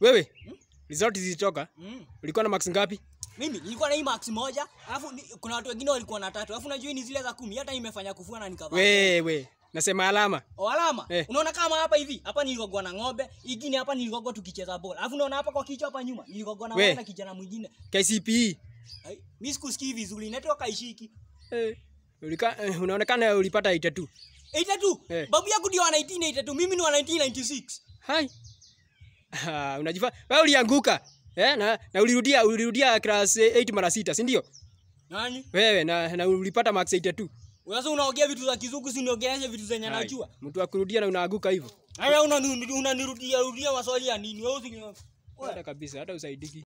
Wewe hmm? result zilitoka hmm. Ulikuwa na max ngapi? Mimi nilikuwa na hii max moja, alafu kuna watu wengine walikuwa na tatu, alafu najua ni zile za kumi, hata imefanya kufua na nikavaa. Wewe nasema alama o oh, alama eh. Unaona kama hapa hivi hapa nilikuwa na ng'ombe ingine, hapa nilikuwa tukicheza bola, alafu unaona hapa kwa kichwa hapa nyuma nilikuwa na ng'ombe na kijana mwingine KCP. E. Mimi sikusikii vizuri, network haishiki eh. Ulika, eh, unaonekana ulipata 82 82 eh. Babu yangu ndio ana 1982, mimi ni wa 1996 hai Ah, unajifa wewe ulianguka eh, na, na ulirudia ulirudia class 8 mara sita, si ndio? Nani? Wewe na, na ulipata marks 82. Sasa unaongea vitu za kizungu, si niongeeshe vitu zenye anajua. Mtu akurudia na unaanguka hivyo. Haya unanirudia rudia maswali ya nini? Wewe usi kabisa hata usaidiki.